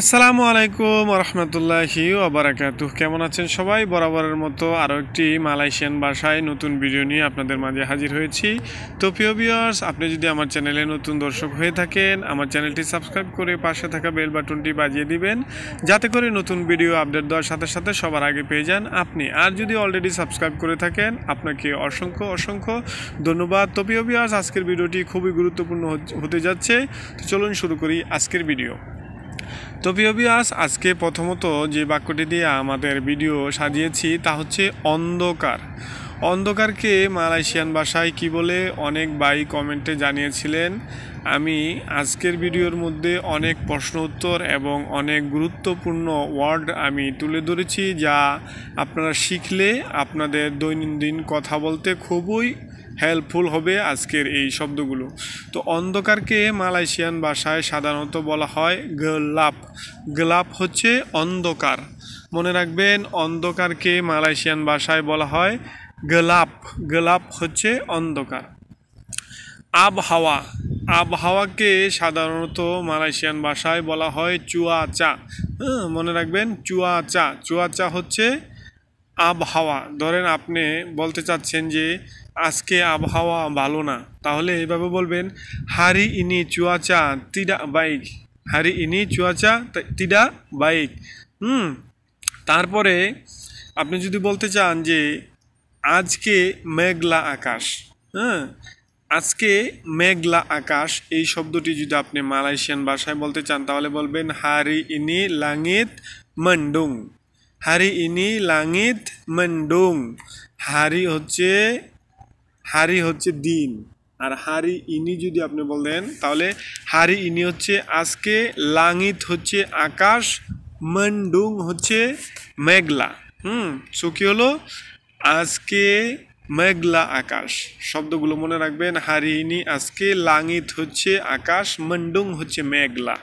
আসসালামু আলাইকুম রহমতুল্লাহি ওবরাকাতু কেমন আছেন সবাই বরাবরের মতো আরও একটি মালয়েশিয়ান ভাষায় নতুন ভিডিও নিয়ে আপনাদের মাঝে হাজির হয়েছি তো প্রিয় ভিউয়ার্স আপনি যদি আমার চ্যানেলে নতুন দর্শক হয়ে থাকেন আমার চ্যানেলটি সাবস্ক্রাইব করে পাশে থাকা বেল বাটনটি বাজিয়ে দিবেন যাতে করে নতুন ভিডিও আপডেট দেওয়ার সাথে সাথে সবার আগে পেয়ে যান আপনি আর যদি অলরেডি সাবস্ক্রাইব করে থাকেন আপনাকে অসংখ্য অসংখ্য ধন্যবাদ তো প্রিয় ভিউয়ার্স আজকের ভিডিওটি খুবই গুরুত্বপূর্ণ হতে যাচ্ছে তো চলুন শুরু করি আজকের ভিডিও তো প্রিয় বিয়াস আজকে প্রথমত যে বাক্যটি দিয়ে আমাদের ভিডিও সাজিয়েছি তা হচ্ছে অন্ধকার অন্ধকারকে মালয়েশিয়ান ভাষায় কি বলে অনেক বাই কমেন্টে জানিয়েছিলেন আমি আজকের ভিডিওর মধ্যে অনেক প্রশ্ন উত্তর এবং অনেক গুরুত্বপূর্ণ ওয়ার্ড আমি তুলে ধরেছি যা আপনারা শিখলে আপনাদের দৈনন্দিন কথা বলতে খুবই হেল্পফুল হবে আজকের এই শব্দগুলো তো অন্ধকারকে মালয়েশিয়ান ভাষায় সাধারণত বলা হয় গ্লাপ গ্লাপ হচ্ছে অন্ধকার মনে রাখবেন অন্ধকারকে মালয়েশিয়ান ভাষায় বলা হয় গ্লাপ গ্লাপ হচ্ছে অন্ধকার আবহাওয়া আবহাওয়াকে সাধারণত মালয়েশিয়ান ভাষায় বলা হয় চুয়া চা হ্যাঁ, মনে রাখবেন চুয়া চা চুয়া চা হচ্ছে আবহাওয়া ধরেন আপনি বলতে চাচ্ছেন যে আজকে আবহাওয়া ভালো না তাহলে এইভাবে বলবেন হারি ইনি চুয়াচা তিডা বাইক হারি ইনি চুয়াচা তিডা বাইক হুম তারপরে আপনি যদি বলতে চান যে আজকে মেঘলা আকাশ হ্যাঁ আজকে মেঘলা আকাশ এই শব্দটি যদি আপনি মালয়েশিয়ান ভাষায় বলতে চান তাহলে বলবেন হারি ইনি লাঙিত মন্ডুং হারি ইনি লাঙিত মন্ডুং হারি হচ্ছে হারি হচ্ছে দিন আর হারি ইনি যদি আপনি বলেন তাহলে হারি ইনি হচ্ছে আজকে লাঙিত হচ্ছে আকাশ মন্ডুং হচ্ছে মেঘলা হুম সো কি হলো আজকে মেঘলা আকাশ শব্দগুলো মনে রাখবেন হারি ইনি আজকে লাঙিত হচ্ছে আকাশ মন্ডুং হচ্ছে মেঘলা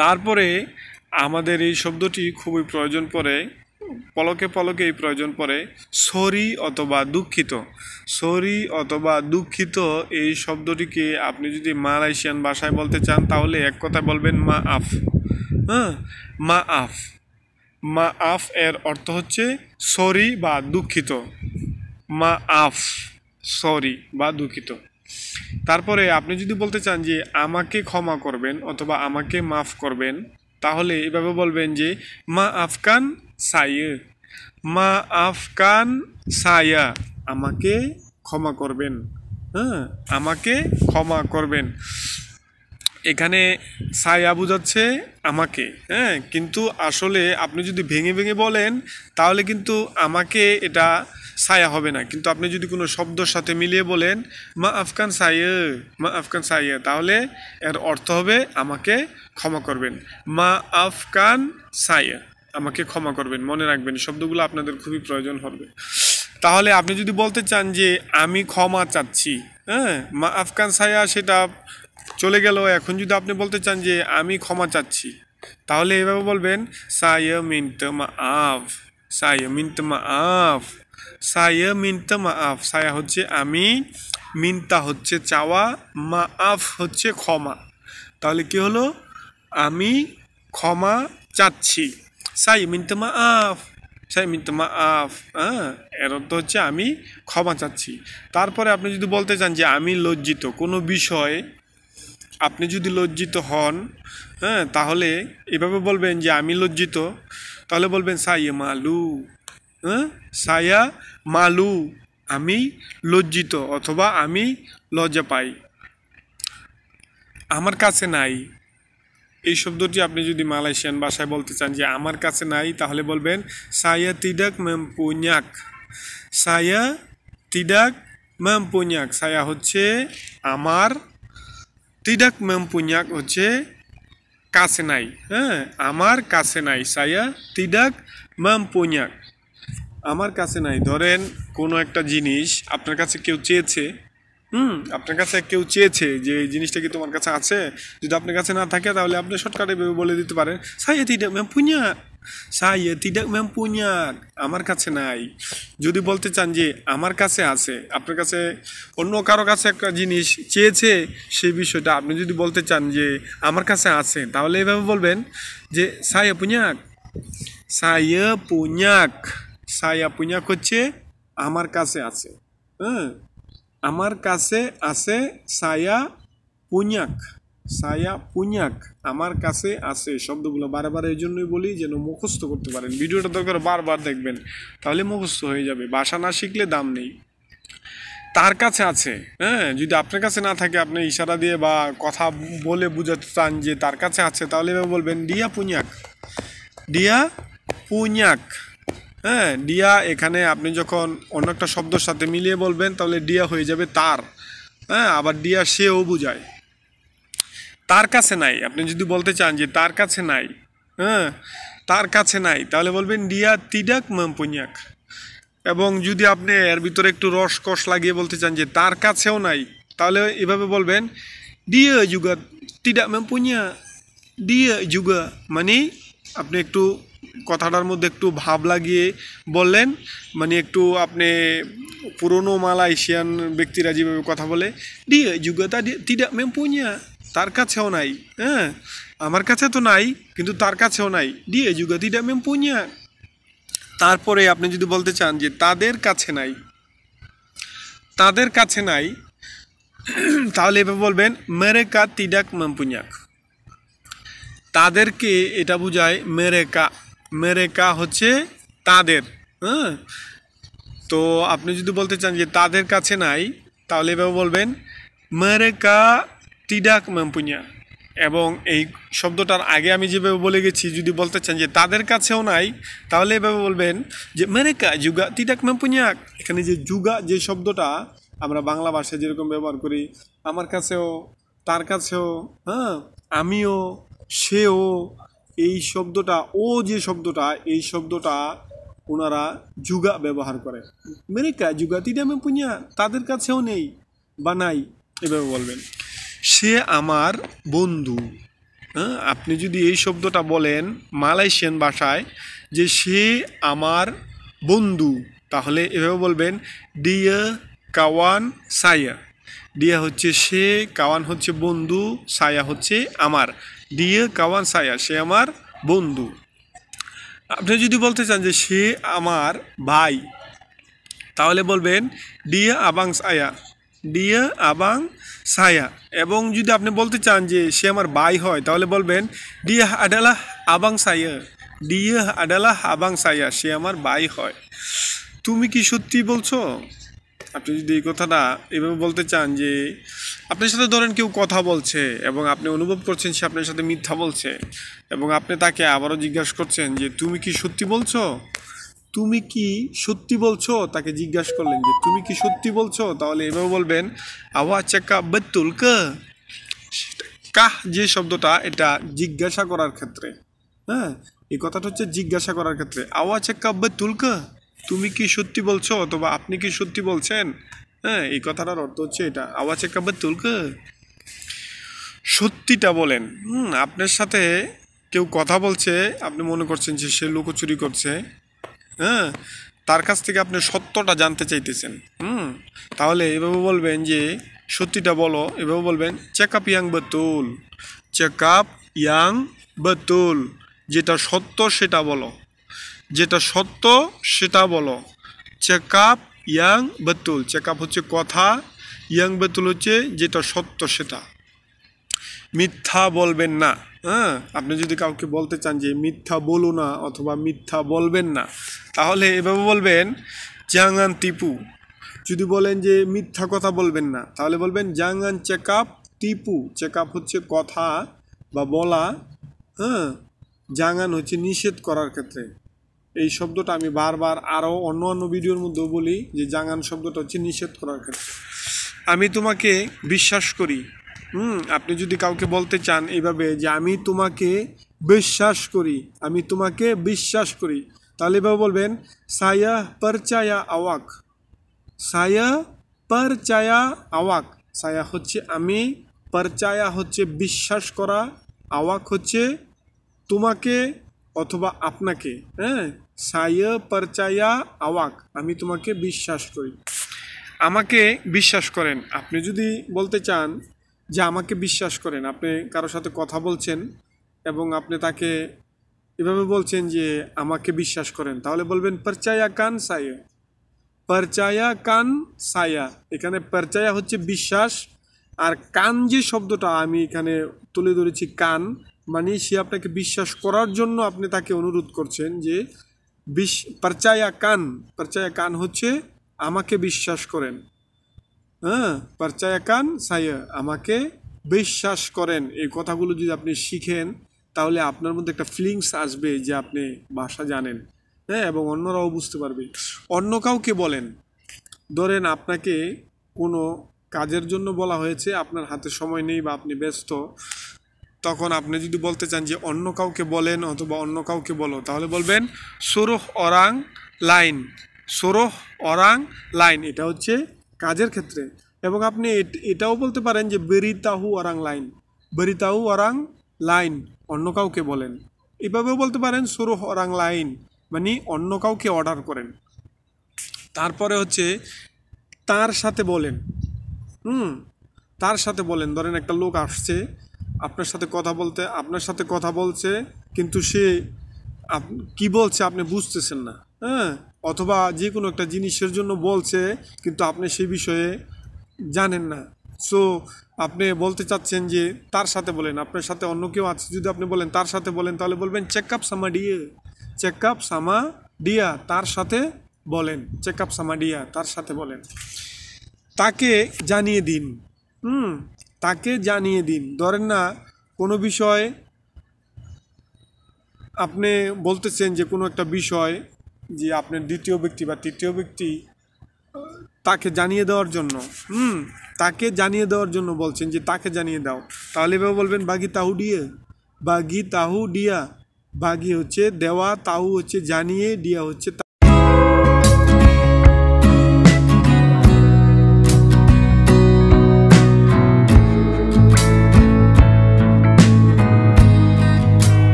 তারপরে আমাদের এই শব্দটি খুবই প্রয়োজন পড়ে পলকে পলকে এই প্রয়োজন পড়ে সরি অথবা দুঃখিত সরি অথবা দুঃখিত এই শব্দটিকে আপনি যদি মালয়েশিয়ান ভাষায় বলতে চান তাহলে এক কথা বলবেন মা আফ হ্যাঁ মা আফ মা আফ এর অর্থ হচ্ছে সরি বা দুঃখিত মা আফ সরি বা দুঃখিত তারপরে আপনি যদি বলতে চান যে আমাকে ক্ষমা করবেন অথবা আমাকে মাফ করবেন তাহলে এভাবে বলবেন যে মা আফকান সায়ে মা আফকান সায়া আমাকে ক্ষমা করবেন হ্যাঁ আমাকে ক্ষমা করবেন এখানে সায়া বুঝাচ্ছে আমাকে হ্যাঁ কিন্তু আসলে আপনি যদি ভেঙে ভেঙে বলেন তাহলে কিন্তু আমাকে এটা সায়া হবে না কিন্তু আপনি যদি কোনো শব্দর সাথে মিলিয়ে বলেন মা আফগান সায়ে মা আফগান সাইয়া তাহলে এর অর্থ হবে আমাকে ক্ষমা করবেন মা আফগান সায়ে আমাকে ক্ষমা করবেন মনে রাখবেন শব্দগুলো আপনাদের খুবই প্রয়োজন হবে তাহলে আপনি যদি বলতে চান যে আমি ক্ষমা চাচ্ছি হ্যাঁ মা আফগান সায়া সেটা চলে গেল এখন যদি আপনি বলতে চান যে আমি ক্ষমা চাচ্ছি তাহলে এভাবে বলবেন মা আফ মা আফ সায়া মিনতা মা আফ সায়া হচ্ছে আমি মিন্তা হচ্ছে চাওয়া মা আফ হচ্ছে ক্ষমা তাহলে কি হলো আমি ক্ষমা চাচ্ছি সাই মিনতা মা আফ সাই মিনতা মা আফ হ্যাঁ এর অর্থ হচ্ছে আমি ক্ষমা চাচ্ছি তারপরে আপনি যদি বলতে চান যে আমি লজ্জিত কোনো বিষয়ে আপনি যদি লজ্জিত হন হ্যাঁ তাহলে এভাবে বলবেন যে আমি লজ্জিত তাহলে বলবেন সাইয়া মালু হ্যাঁ সায়া মালু আমি লজ্জিত অথবা আমি লজ্জা পাই আমার কাছে নাই এই শব্দটি আপনি যদি মালয়েশিয়ান ভাষায় বলতে চান যে আমার কাছে নাই তাহলে বলবেন সায়া তিডাক ম্যাম পুঞ্জাক সায়া তিডাক ম্যাম পুঞ্জাক সায়া হচ্ছে আমার tidak mempunyai হচ্ছে কাছে নাই হ্যাঁ আমার কাছে নাই সায়া tidak mempunyai আমার কাছে নাই ধরেন কোনো একটা জিনিস আপনার কাছে কেউ চেয়েছে হুম আপনার কাছে কেউ চেয়েছে যে এই জিনিসটা কি তোমার কাছে আছে যদি আপনার কাছে না থাকে তাহলে আপনি শর্টকাটে বলে দিতে পারেন সাইয়া তিডাক ম্যাম পুনিয়া saya ম্যাম mempunyai আমার কাছে নাই যদি বলতে চান যে আমার কাছে আছে আপনার কাছে অন্য কারো কাছে একটা জিনিস চেয়েছে সেই বিষয়টা আপনি যদি বলতে চান যে আমার কাছে আছে তাহলে এভাবে বলবেন যে saya punyak saya পুঞাক সাইয়া punyak হচ্ছে আমার কাছে আছে হ্যাঁ আমার কাছে আছে সাইয়া punyak সায়া পুঞ্জাক আমার কাছে আছে শব্দগুলো বারবার এই জন্যই বলি যেন মুখস্থ করতে পারেন ভিডিওটা দরকার বারবার দেখবেন তাহলে মুখস্থ হয়ে যাবে ভাষা না শিখলে দাম নেই তার কাছে আছে হ্যাঁ যদি আপনার কাছে না থাকে আপনি ইশারা দিয়ে বা কথা বলে বুঝাতে চান যে তার কাছে আছে তাহলে এভাবে বলবেন ডিয়া পুঞ্জাক ডিয়া পুঞ্জাক হ্যাঁ ডিয়া এখানে আপনি যখন অন্য একটা শব্দের সাথে মিলিয়ে বলবেন তাহলে ডিয়া হয়ে যাবে তার হ্যাঁ আবার ডিয়া সেও বুঝায় তার কাছে নাই আপনি যদি বলতে চান যে তার কাছে নাই হ্যাঁ তার কাছে নাই তাহলে বলবেন ডিয়া তিডাক মাম্পুনিয়াক এবং যদি আপনি এর ভিতরে একটু রস কষ লাগিয়ে বলতে চান যে তার কাছেও নাই তাহলে এভাবে বলবেন ডিয়া যুগা তিডাক মাম্পুনিয়া ডিয়া যুগা মানে আপনি একটু কথাটার মধ্যে একটু ভাব লাগিয়ে বললেন মানে একটু আপনি পুরনো মালয়েশিয়ান ব্যক্তিরা যেভাবে কথা বলে ডিয়া যুগা তা তিডাক মাম্পুনিয়া তার কাছেও নাই হ্যাঁ আমার কাছে তো নাই কিন্তু তার কাছেও নাই দিয়ে যুগাতিটা মেম পুঁয়া তারপরে আপনি যদি বলতে চান যে তাদের কাছে নাই তাদের কাছে নাই তাহলে এভাবে বলবেন মেরে কা তিডাক মাম্পুঞ্জাক তাদেরকে এটা বোঝায় মেরে কা মেরে কা হচ্ছে তাদের হ্যাঁ তো আপনি যদি বলতে চান যে তাদের কাছে নাই তাহলে এভাবে বলবেন মেরে কা টিডাক মেম্পুনিয়া এবং এই শব্দটার আগে আমি যেভাবে বলে গেছি যদি বলতে চান যে তাদের কাছেও নাই তাহলে এভাবে বলবেন যে মেরেকা যুগা টিডাক মেম্পুনিয়া এখানে যে যুগা যে শব্দটা আমরা বাংলা ভাষায় যেরকম ব্যবহার করি আমার কাছেও তার কাছেও হ্যাঁ আমিও সেও এই শব্দটা ও যে শব্দটা এই শব্দটা ওনারা যুগা ব্যবহার করে মেরেকা যুগা তিডা মেম্পুনিয়া তাদের কাছেও নেই বা নাই এভাবে বলবেন সে আমার বন্ধু হ্যাঁ আপনি যদি এই শব্দটা বলেন মালয়েশিয়ান ভাষায় যে সে আমার বন্ধু তাহলে এভাবে বলবেন ডিয়া কাওয়ান সায়া ডিয়া হচ্ছে সে কাওয়ান হচ্ছে বন্ধু সায়া হচ্ছে আমার ডিয়া কাওয়ান সায়া সে আমার বন্ধু আপনি যদি বলতে চান যে সে আমার ভাই তাহলে বলবেন ডিয়া আবাং সায়া ডিয়া আবাং সায়া এবং যদি আপনি বলতে চান যে সে আমার বাই হয় তাহলে বলবেন ডিয়া আডালাহ আবাং সায়া ডিয়া আডালাহ আবাং সায়া সে আমার বাই হয় তুমি কি সত্যি বলছো আপনি যদি এই কথাটা এভাবে বলতে চান যে আপনার সাথে ধরেন কেউ কথা বলছে এবং আপনি অনুভব করছেন সে আপনার সাথে মিথ্যা বলছে এবং আপনি তাকে আবারও জিজ্ঞাসা করছেন যে তুমি কি সত্যি বলছো তুমি কি সত্যি বলছো তাকে জিজ্ঞাসা করলেন যে তুমি কি সত্যি বলছো তাহলে এভাবে বলবেন আওয়া চাকা বেতুল কাহ যে শব্দটা এটা জিজ্ঞাসা করার ক্ষেত্রে হ্যাঁ এই কথাটা হচ্ছে জিজ্ঞাসা করার ক্ষেত্রে আওয়া চাকা বেতুল তুমি কি সত্যি বলছো অথবা আপনি কি সত্যি বলছেন হ্যাঁ এই কথাটার অর্থ হচ্ছে এটা আওয়া চাকা বেতুল সত্যিটা বলেন হুম আপনার সাথে কেউ কথা বলছে আপনি মনে করছেন যে সে লোকচুরি করছে হ্যাঁ তার কাছ থেকে আপনি সত্যটা জানতে চাইতেছেন হুম তাহলে এভাবে বলবেন যে সত্যিটা বলো এভাবে বলবেন চেক আপ ইয়াং বতুল চেক আপ ইয়াং বতুল যেটা সত্য সেটা বলো যেটা সত্য সেটা বলো চেক আপ ইয়াং বতুল চেক আপ হচ্ছে কথা ইয়াং বতুল হচ্ছে যেটা সত্য সেটা মিথ্যা বলবেন না হ্যাঁ আপনি যদি কাউকে বলতে চান যে মিথ্যা বলো না অথবা মিথ্যা বলবেন না তাহলে এভাবে বলবেন জাঙ্গান টিপু যদি বলেন যে মিথ্যা কথা বলবেন না তাহলে বলবেন জাঙ্গান চেক আপ টিপু চেক আপ হচ্ছে কথা বা বলা হ্যাঁ জাঙ্গান হচ্ছে নিষেধ করার ক্ষেত্রে এই শব্দটা আমি বারবার আরও অন্য অন্য ভিডিওর মধ্যেও বলি যে জাঙ্গান শব্দটা হচ্ছে নিষেধ করার ক্ষেত্রে আমি তোমাকে বিশ্বাস করি হুম আপনি যদি কাউকে বলতে চান এইভাবে যে আমি তোমাকে বিশ্বাস করি আমি তোমাকে বিশ্বাস করি তাহলে এভাবে বলবেন সায়া পরচায়া আওয়াক সায়া পরচায়া আওয়াক সায়া হচ্ছে আমি পরচায়া হচ্ছে বিশ্বাস করা আওয়াক হচ্ছে তোমাকে অথবা আপনাকে হ্যাঁ সায়া পরচায়া আওয়াক আমি তোমাকে বিশ্বাস করি আমাকে বিশ্বাস করেন আপনি যদি বলতে চান যে আমাকে বিশ্বাস করেন আপনি কারোর সাথে কথা বলছেন এবং আপনি তাকে এভাবে বলছেন যে আমাকে বিশ্বাস করেন তাহলে বলবেন পরচায়া কান সায়া পরচায়া কান সায়া এখানে পরচায়া হচ্ছে বিশ্বাস আর কান যে শব্দটা আমি এখানে তুলে ধরেছি কান মানে সে আপনাকে বিশ্বাস করার জন্য আপনি তাকে অনুরোধ করছেন যে বিশ পরচায়া কান পরচায়া কান হচ্ছে আমাকে বিশ্বাস করেন হ্যাঁ পারচায়াকান সায়া আমাকে বিশ্বাস করেন এই কথাগুলো যদি আপনি শিখেন তাহলে আপনার মধ্যে একটা ফিলিংস আসবে যে আপনি ভাষা জানেন হ্যাঁ এবং অন্যরাও বুঝতে পারবে অন্য কাউকে বলেন ধরেন আপনাকে কোনো কাজের জন্য বলা হয়েছে আপনার হাতে সময় নেই বা আপনি ব্যস্ত তখন আপনি যদি বলতে চান যে অন্য কাউকে বলেন অথবা অন্য কাউকে বলো তাহলে বলবেন সোরহ অরাং লাইন সোরহ অরাং লাইন এটা হচ্ছে কাজের ক্ষেত্রে এবং আপনি এটাও বলতে পারেন যে বেরিতাহু অরাং লাইন বেরিতাহু অরাং লাইন অন্য কাউকে বলেন এভাবেও বলতে পারেন সুরু অরাং লাইন মানে অন্য কাউকে অর্ডার করেন তারপরে হচ্ছে তার সাথে বলেন হুম তার সাথে বলেন ধরেন একটা লোক আসছে আপনার সাথে কথা বলতে আপনার সাথে কথা বলছে কিন্তু সে কি বলছে আপনি বুঝতেছেন না হ্যাঁ অথবা যে কোনো একটা জিনিসের জন্য বলছে কিন্তু আপনি সেই বিষয়ে জানেন না সো আপনি বলতে চাচ্ছেন যে তার সাথে বলেন আপনার সাথে অন্য কেউ আছে যদি আপনি বলেন তার সাথে বলেন তাহলে বলবেন চেক আপ সামা ডিয়ে চেক আপ সামা ডিয়া তার সাথে বলেন চেক আপ সামা ডিয়া তার সাথে বলেন তাকে জানিয়ে দিন হুম তাকে জানিয়ে দিন ধরেন না কোনো বিষয় আপনি বলতেছেন যে কোনো একটা বিষয় যে আপনার দ্বিতীয় ব্যক্তি বা তৃতীয় ব্যক্তি তাকে জানিয়ে দেওয়ার জন্য হুম তাকে জানিয়ে দেওয়ার জন্য বলছেন যে তাকে জানিয়ে দাও তাহলে এভাবে বলবেন বাগি তাহু ডিয়ে বাগি তাহু ডিয়া বাগি হচ্ছে দেওয়া তাহু হচ্ছে জানিয়ে ডিয়া হচ্ছে